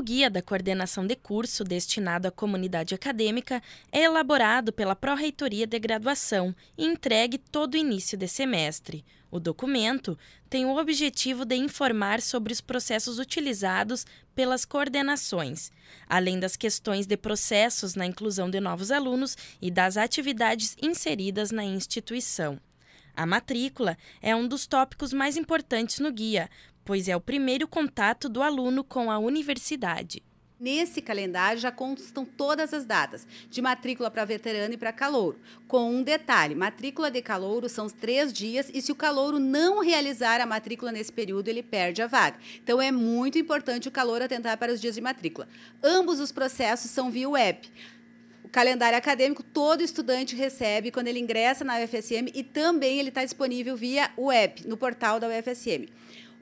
O guia da coordenação de curso destinado à comunidade acadêmica é elaborado pela Pró-Reitoria de Graduação e entregue todo início de semestre. O documento tem o objetivo de informar sobre os processos utilizados pelas coordenações, além das questões de processos na inclusão de novos alunos e das atividades inseridas na instituição. A matrícula é um dos tópicos mais importantes no guia, pois é o primeiro contato do aluno com a universidade. Nesse calendário já constam todas as datas de matrícula para veterano e para calouro, com um detalhe: matrícula de calouro são três dias e se o calouro não realizar a matrícula nesse período, ele perde a vaga. Então é muito importante o calouro atentar para os dias de matrícula. Ambos os processos são via web. O calendário acadêmico todo estudante recebe quando ele ingressa na UFSM e também ele está disponível via web no portal da UFSM.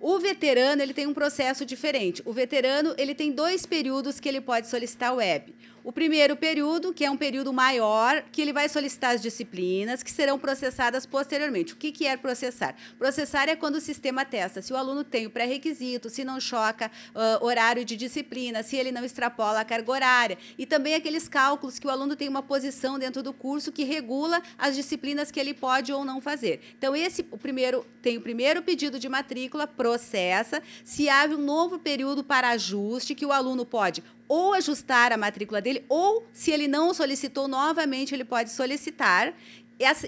O veterano ele tem um processo diferente. O veterano ele tem dois períodos que ele pode solicitar o web. O primeiro período, que é um período maior, que ele vai solicitar as disciplinas, que serão processadas posteriormente. O que, que é processar? Processar é quando o sistema testa se o aluno tem o pré-requisito, se não choca uh, horário de disciplina, se ele não extrapola a carga horária. E também aqueles cálculos que o aluno tem uma posição dentro do curso que regula as disciplinas que ele pode ou não fazer. Então, esse o primeiro tem o primeiro pedido de matrícula, processa, se abre um novo período para ajuste, que o aluno pode ou ajustar a matrícula dele ele, ou se ele não solicitou novamente, ele pode solicitar.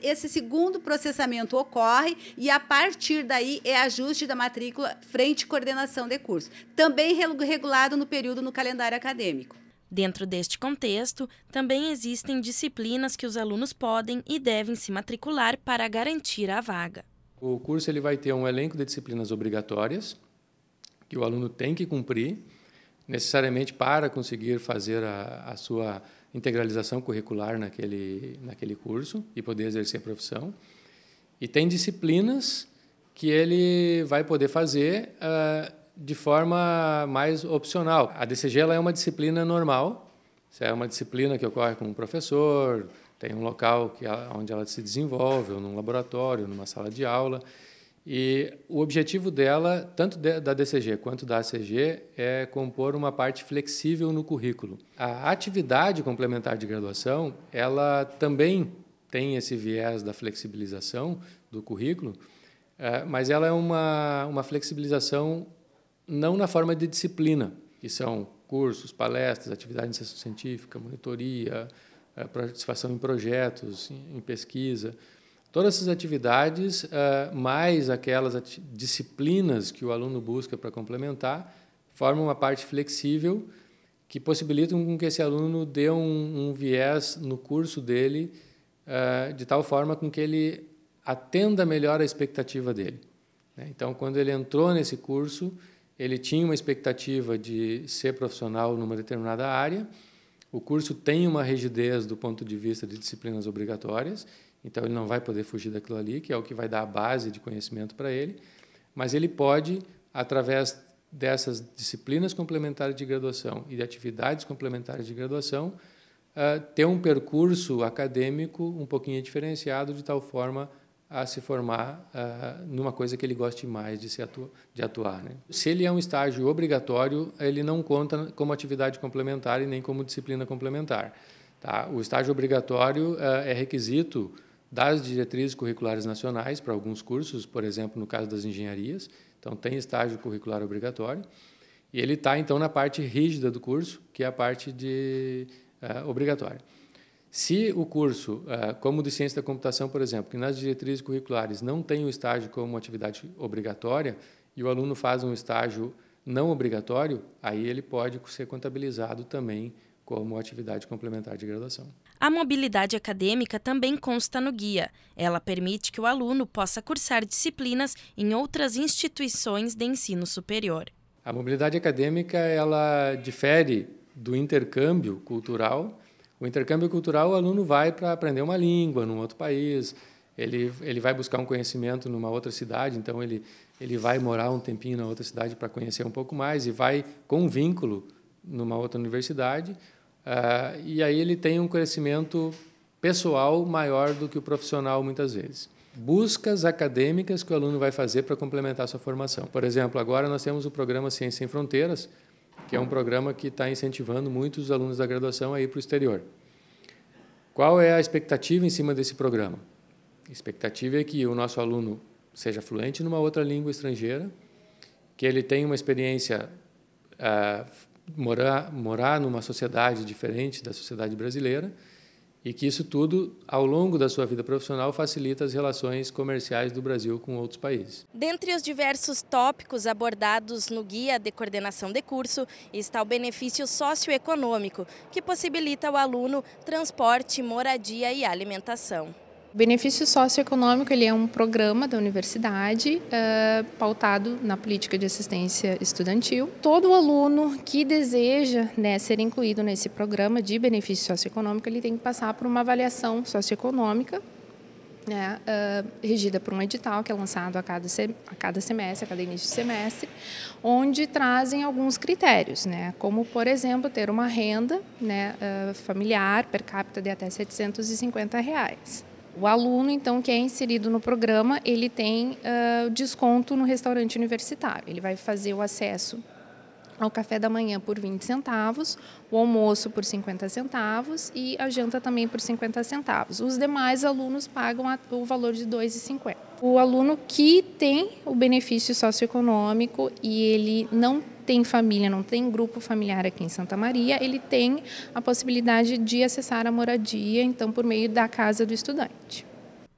Esse segundo processamento ocorre e, a partir daí, é ajuste da matrícula frente coordenação de curso, também regulado no período no calendário acadêmico. Dentro deste contexto, também existem disciplinas que os alunos podem e devem se matricular para garantir a vaga. O curso ele vai ter um elenco de disciplinas obrigatórias que o aluno tem que cumprir necessariamente para conseguir fazer a, a sua integralização curricular naquele, naquele curso e poder exercer a profissão. E tem disciplinas que ele vai poder fazer uh, de forma mais opcional. A DCG ela é uma disciplina normal, é uma disciplina que ocorre com um professor, tem um local que, é onde ela se desenvolve, ou num laboratório, numa sala de aula. E o objetivo dela, tanto da DCG quanto da ACG, é compor uma parte flexível no currículo. A atividade complementar de graduação, ela também tem esse viés da flexibilização do currículo, é, mas ela é uma, uma flexibilização não na forma de disciplina, que são cursos, palestras, atividade de iniciação científica, monitoria, é, participação em projetos, em pesquisa, Todas essas atividades, eh, mais aquelas disciplinas que o aluno busca para complementar, formam uma parte flexível que possibilitam que esse aluno dê um, um viés no curso dele eh, de tal forma com que ele atenda melhor a expectativa dele. Né? Então, quando ele entrou nesse curso, ele tinha uma expectativa de ser profissional numa determinada área. O curso tem uma rigidez do ponto de vista de disciplinas obrigatórias então ele não vai poder fugir daquilo ali, que é o que vai dar a base de conhecimento para ele, mas ele pode, através dessas disciplinas complementares de graduação e de atividades complementares de graduação, uh, ter um percurso acadêmico um pouquinho diferenciado, de tal forma a se formar uh, numa coisa que ele goste mais de, se atu de atuar. Né? Se ele é um estágio obrigatório, ele não conta como atividade complementar e nem como disciplina complementar. Tá? O estágio obrigatório uh, é requisito das diretrizes curriculares nacionais para alguns cursos, por exemplo, no caso das engenharias. Então, tem estágio curricular obrigatório. E ele está, então, na parte rígida do curso, que é a parte de uh, obrigatória. Se o curso, uh, como de ciência da computação, por exemplo, que nas diretrizes curriculares não tem o estágio como atividade obrigatória, e o aluno faz um estágio não obrigatório, aí ele pode ser contabilizado também como atividade complementar de graduação. A mobilidade acadêmica também consta no guia. Ela permite que o aluno possa cursar disciplinas em outras instituições de ensino superior. A mobilidade acadêmica ela difere do intercâmbio cultural. O intercâmbio cultural, o aluno vai para aprender uma língua num outro país, ele, ele vai buscar um conhecimento numa outra cidade, então ele, ele vai morar um tempinho na outra cidade para conhecer um pouco mais e vai com um vínculo numa outra universidade. Uh, e aí ele tem um crescimento pessoal maior do que o profissional, muitas vezes. Buscas acadêmicas que o aluno vai fazer para complementar a sua formação. Por exemplo, agora nós temos o programa Ciência Sem Fronteiras, que é um programa que está incentivando muitos alunos da graduação a ir para o exterior. Qual é a expectativa em cima desse programa? A expectativa é que o nosso aluno seja fluente numa outra língua estrangeira, que ele tenha uma experiência uh, morar, morar numa sociedade diferente da sociedade brasileira e que isso tudo, ao longo da sua vida profissional, facilita as relações comerciais do Brasil com outros países. Dentre os diversos tópicos abordados no Guia de Coordenação de Curso está o benefício socioeconômico, que possibilita ao aluno transporte, moradia e alimentação. O benefício socioeconômico ele é um programa da universidade eh, pautado na política de assistência estudantil. Todo aluno que deseja né, ser incluído nesse programa de benefício socioeconômico ele tem que passar por uma avaliação socioeconômica né, uh, regida por um edital que é lançado a cada, a cada semestre, a cada início de semestre, onde trazem alguns critérios, né, como, por exemplo, ter uma renda né, uh, familiar per capita de até R$ 750. Reais. O aluno, então, que é inserido no programa, ele tem uh, desconto no restaurante universitário. Ele vai fazer o acesso ao café da manhã por 20 centavos, o almoço por 50 centavos e a janta também por 50 centavos. Os demais alunos pagam o valor de 2,50. O aluno que tem o benefício socioeconômico e ele não tem família, não tem grupo familiar aqui em Santa Maria, ele tem a possibilidade de acessar a moradia, então, por meio da Casa do Estudante.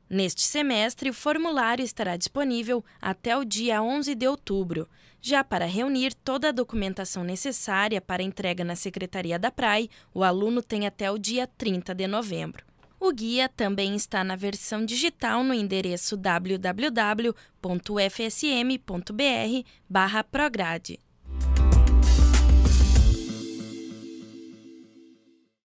Neste semestre, o formulário estará disponível até o dia 11 de outubro. Já para reunir toda a documentação necessária para entrega na Secretaria da PRAI, o aluno tem até o dia 30 de novembro. O guia também está na versão digital no endereço www.fsm.br/prograde.